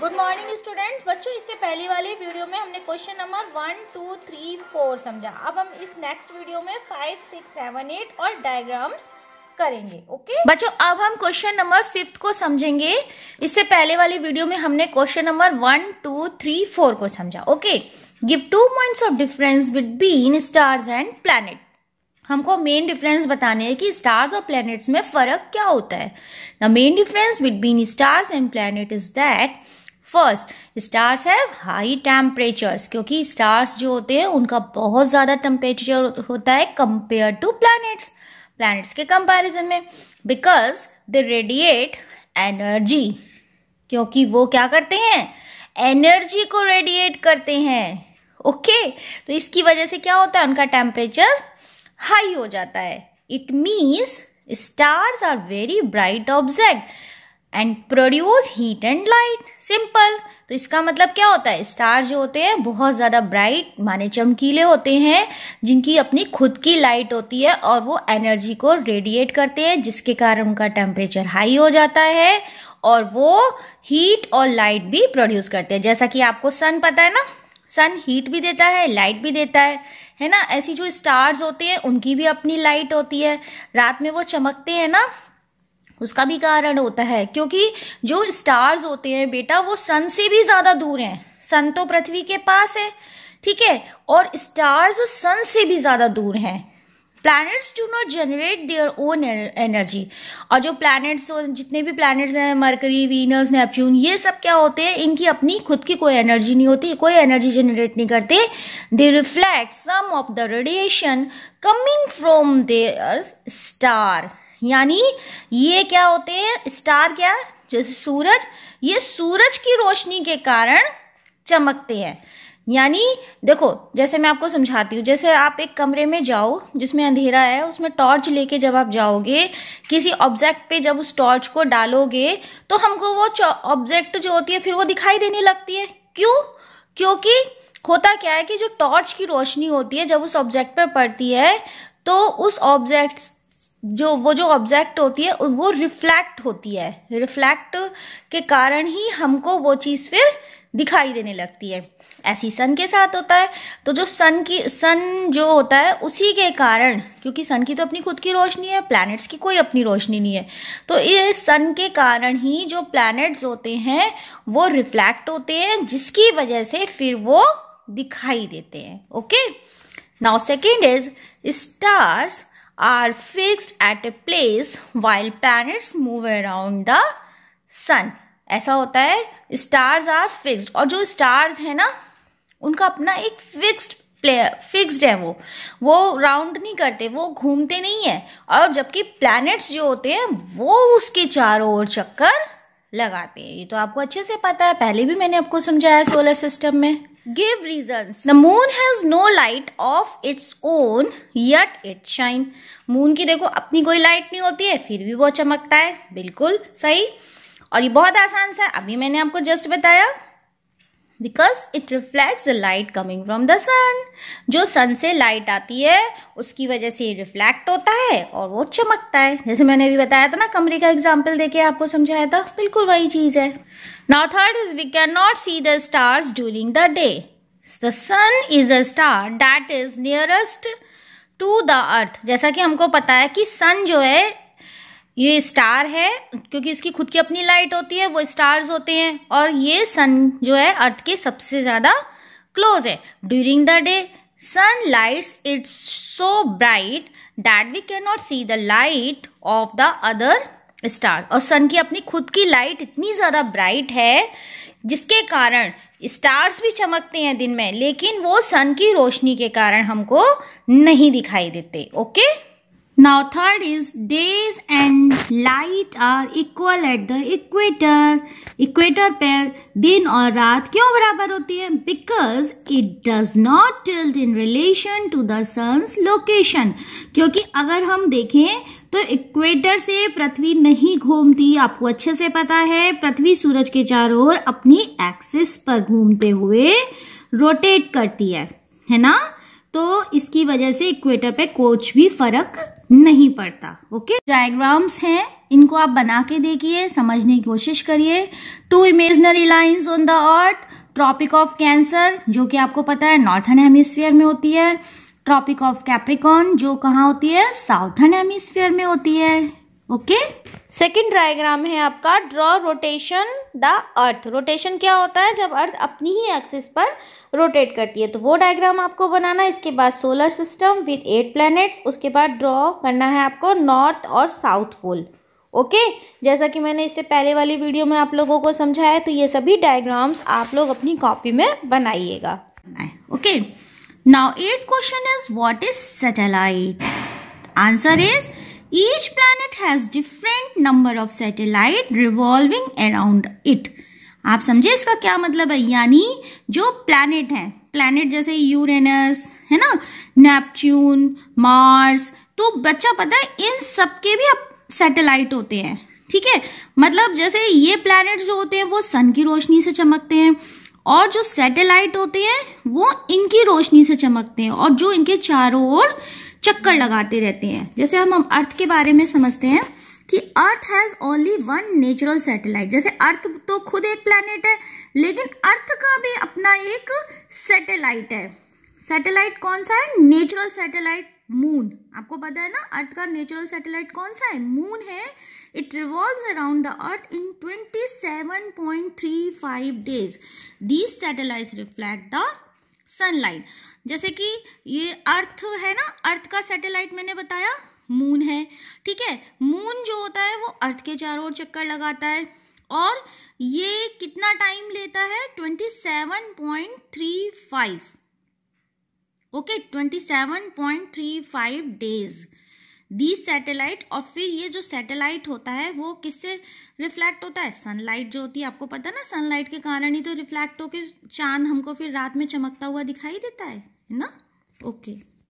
Good morning student बच्चों इससे पहली वाली वीडियो में हमने question number one two three four समझा अब हम इस नेक्स्ट वीडियो में फाइव सिक्स सेवन एट और डायग्राम्स करेंगे ओके okay? बच्चों अब हम क्वेश्चन नंबर फिफ्थ को समझेंगे इससे पहले वाली वीडियो में हमने question number one two three four को समझा okay give two points of difference between stars and planet हमको मेन डिफरेंस बताने हैं कि स्टार्स और प्लैनेट्स में फर्क क्या होता है the main difference between stars and planet is that first stars have high temperatures क्योंकि स्टार्स जो होते हैं उनका बहुत ज़्यादा टेम्परेचर होता है कंपेयर टू प्लैनेट्स प्लैनेट्स के कंपैरिजन में बिकॉज दे रेडिएट एनर्जी क्योंकि वो क्या करते हैं एनर्जी को रेडिएट करते हैं ओके okay? तो इसकी वजह से क्या होता है उनका टेम्परेचर हाई हो जाता है it means stars are very bright object and produce heat and light simple तो इसका मतलब क्या होता है स्टार जो होते हैं बहुत ज़्यादा ब्राइट माने चमकीले होते हैं जिनकी अपनी खुद की लाइट होती है और वो एनर्जी को रेडिएट करते हैं जिसके कारण उनका टेम्परेचर हाई हो जाता है और वो हीट और लाइट भी प्रोड्यूस करते हैं जैसा कि आपको सन पता है ना सन हीट भी देता है लाइट भी देता है है ना ऐसी जो स्टार्स होते हैं उनकी भी अपनी लाइट होती है रात में वो चमकते हैं ना उसका भी कारण होता है क्योंकि जो स्टार्स होते हैं बेटा वो सन से भी ज़्यादा दूर हैं सन तो पृथ्वी के पास है ठीक है और स्टार्स सन से भी ज़्यादा दूर हैं planets do not generate their own energy और जो प्लैनेट्स जितने भी प्लैनेट्स हैं मरकरी वीनस नेपच्यून ये सब क्या होते हैं इनकी अपनी खुद की कोई एनर्जी नहीं होती कोई एनर्जी जनरेट नहीं करते they reflect some of the radiation coming from their star यानी ये क्या होते हैं स्टार क्या जैसे सूरज ये सूरज की रोशनी के कारण चमकते हैं यानी देखो जैसे मैं आपको समझाती हूँ जैसे आप एक कमरे में जाओ जिसमें अंधेरा है उसमें टॉर्च लेके जब आप जाओगे किसी ऑब्जेक्ट पे जब उस टॉर्च को डालोगे तो हमको वो ऑब्जेक्ट जो होती है फिर वो दिखाई देने लगती है क्यों क्योंकि होता क्या है कि जो टॉर्च की रोशनी होती है जब उस ऑब्जेक्ट पर पड़ती है तो उस ऑब्जेक्ट जो वो जो ऑब्जेक्ट होती है वो रिफ्लैक्ट होती है रिफ्लैक्ट के कारण ही हमको वो चीज़ फिर दिखाई देने लगती है ऐसी सन के साथ होता है तो जो सन की सन जो होता है उसी के कारण क्योंकि सन की तो अपनी खुद की रोशनी है प्लैनेट्स की कोई अपनी रोशनी नहीं है तो ये सन के कारण ही जो प्लैनेट्स होते हैं वो रिफ्लैक्ट होते हैं जिसकी वजह से फिर वो दिखाई देते हैं okay now second is stars are fixed at a place while planets move around the sun. ऐसा होता है स्टार्स आर fixed और जो स्टार्स है ना उनका अपना एक फिक्स्ड प्लेयर फिक्स्ड है वो वो राउंड नहीं करते वो घूमते नहीं है और जबकि प्लैनेट्स जो होते हैं वो उसके चारों ओर चक्कर लगाते हैं ये तो आपको अच्छे से पता है पहले भी मैंने आपको समझाया सोलर सिस्टम में give reason the moon has no light of its own yet it shine moon की देखो अपनी कोई लाइट नहीं होती है फिर भी वो चमकता है बिल्कुल सही और ये बहुत आसान सा अभी मैंने आपको जस्ट बताया because it reflects the light coming from the sun जो सन से लाइट आती है उसकी वजह से रिफ्लेक्ट होता है और वो चमकता है जैसे मैंने अभी बताया था ना कमरे का एग्जाम्पल देके आपको समझाया था बिल्कुल वही चीज़ है now third is we can not see the stars during the day the sun is a star that is nearest to the earth जैसा कि हमको पता है कि सन जो है ये स्टार है क्योंकि इसकी खुद की अपनी लाइट होती है वो स्टार्स होते हैं और ये सन जो है अर्थ के सबसे ज़्यादा क्लोज है during the day sun lights it's so bright that we can not see the light of the other star और सन की अपनी खुद की लाइट इतनी ज़्यादा ब्राइट है जिसके कारण स्टार्स भी चमकते हैं दिन में लेकिन वो सन की रोशनी के कारण हमको नहीं दिखाई देते okay okay? Now third is days and light are equal at the equator. Equator पर दिन और रात क्यों बराबर होती है Because it does not tilt in relation to the sun's location. क्योंकि अगर हम देखें तो इक्वेटर से पृथ्वी नहीं घूमती आपको अच्छे से पता है पृथ्वी सूरज के चारों ओर अपनी एक्सिस पर घूमते हुए रोटेट करती है है ना तो इसकी वजह से इक्वेटर पे कुछ भी फर्क नहीं पड़ता ओके डायग्राम्स हैं इनको आप बना के देखिए समझने की कोशिश करिए two imaginary lines on the earth tropic of cancer जो कि आपको पता है नॉर्थन हेमिस्फीयर में होती है ट्रॉपिक ऑफ कैप्रिकॉन जो कहाँ होती है साउथर्न हेमिस्फीयर में होती है ओके okay? सेकेंड डायग्राम है आपका draw rotation the earth rotation क्या होता है जब अर्थ अपनी ही एक्सिस पर रोटेट करती है तो वो डायग्राम आपको बनाना है इसके बाद solar system with eight planets उसके बाद ड्रॉ करना है आपको नॉर्थ और साउथ पोल ओके जैसा कि मैंने इससे पहले वाली वीडियो में आप लोगों को समझाया तो ये सभी डायग्राम्स आप लोग अपनी कॉपी में बनाइएगा okay now eight question is what is satellite answer is Each planet has different number of satellite revolving around it. आप समझे इसका क्या मतलब है यानी जो planet है planet जैसे यूरेनस है ना नेपच्यून मार्स तो बच्चा पता है इन सब के भी अब सैटेलाइट होते हैं ठीक है मतलब जैसे ये प्लैनेट्स जो होते हैं वो सन की रोशनी से चमकते हैं और जो सैटेलाइट होते हैं वो इनकी रोशनी से चमकते हैं और जो इनके चारों ओर चक्कर लगाते रहते हैं जैसे हम हम अर्थ के बारे में समझते हैं कि earth has only one natural satellite जैसे अर्थ तो खुद एक प्लेनेट है लेकिन अर्थ का भी अपना एक सैटेलाइट है सैटेलाइट कौन सा है नेचुरल सैटेलाइट मून आपको पता है ना अर्थ का नेचुरल सैटेलाइट कौन सा है मून है it revolve around the earth in 27.35 days these satellite reflect the sunlight जैसे कि ये अर्थ है ना अर्थ का सैटेलाइट मैंने बताया मून है ठीक है मून जो होता है वो अर्थ के चारों ओर चक्कर लगाता है और ये कितना टाइम लेता है 27.35 okay three 27.35 days the satellite और फिर ये जो सैटेलाइट होता है वो किससे रिफ्लेक्ट होता है सनलाइट जो होती है आपको पता ना सनलाइट के कारण ही तो रिफ्लेक्ट होकर चांद हमको फिर रात में चमकता हुआ दिखाई देता है ना ओके okay.